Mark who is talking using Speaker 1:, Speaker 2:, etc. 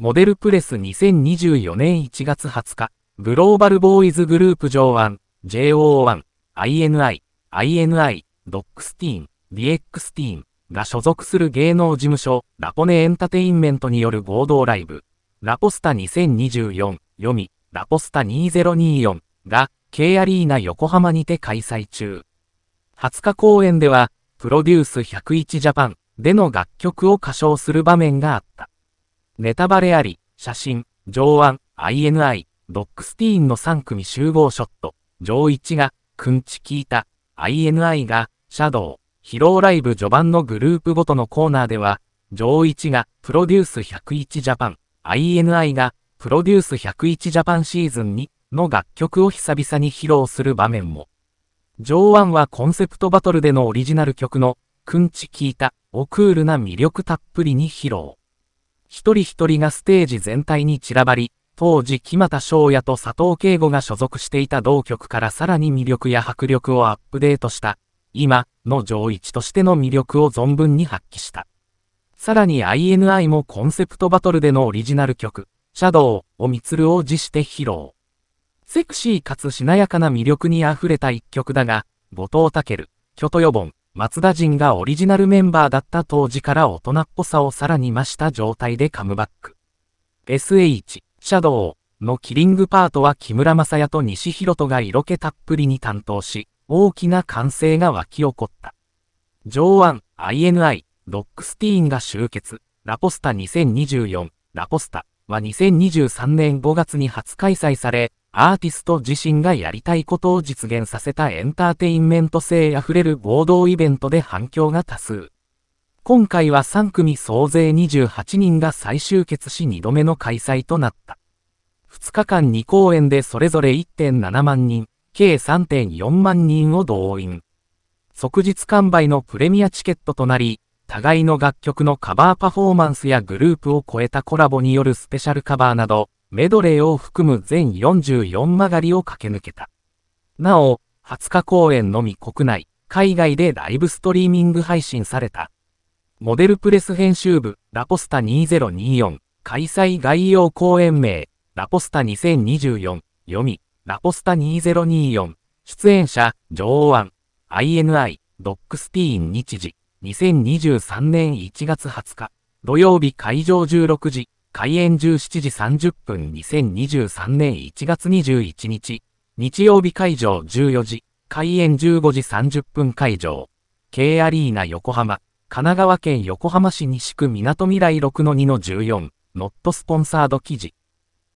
Speaker 1: モデルプレス2024年1月20日、グローバルボーイズグループ上腕、JO1、INI、INI、ドックスティーン、DX ティーンが所属する芸能事務所、ラポネエンタテインメントによる合同ライブ、ラポスタ2024、読み、ラポスタ2024が、K アリーナ横浜にて開催中。20日公演では、プロデュース101ジャパンでの楽曲を歌唱する場面があった。ネタバレあり、写真、上腕、INI、ドックスティーンの3組集合ショット、上1が、くんち聞いた、INI が、シャドウ、ローライブ序盤のグループごとのコーナーでは、上1が、プロデュース101ジャパン、INI が、プロデュース101ジャパンシーズン2の楽曲を久々に披露する場面も。上腕はコンセプトバトルでのオリジナル曲の、くんち聞いた、をクールな魅力たっぷりに披露。一人一人がステージ全体に散らばり、当時木又翔也と佐藤慶吾が所属していた同局からさらに魅力や迫力をアップデートした、今の上一としての魅力を存分に発揮した。さらに INI もコンセプトバトルでのオリジナル曲、シャドウをミツルを辞して披露。セクシーかつしなやかな魅力に溢れた一曲だが、後藤健、巨ボン、松田陣がオリジナルメンバーだった当時から大人っぽさをさらに増した状態でカムバック。SH、シャドウのキリングパートは木村正也と西広人が色気たっぷりに担当し、大きな歓声が沸き起こった。上腕、INI、ロックスティーンが集結、ラポスタ2024、ラポスタは2023年5月に初開催され、アーティスト自身がやりたいことを実現させたエンターテインメント性あふれる合同イベントで反響が多数。今回は3組総勢28人が再集結し2度目の開催となった。2日間2公演でそれぞれ1.7万人、計3.4万人を動員。即日完売のプレミアチケットとなり、互いの楽曲のカバーパフォーマンスやグループを超えたコラボによるスペシャルカバーなど、メドレーを含む全44曲がりを駆け抜けた。なお、20日公演のみ国内、海外でライブストリーミング配信された。モデルプレス編集部、ラポスタ2024、開催概要公演名、ラポスタ2024、読み、ラポスタ2024、出演者、上腕、INI、ドックスティーン日時、2023年1月20日、土曜日会場16時、開演17時30分2023年1月21日、日曜日会場14時、開演15時30分会場、K アリーナ横浜、神奈川県横浜市西区港未来6-2-14、ノットスポンサード記事。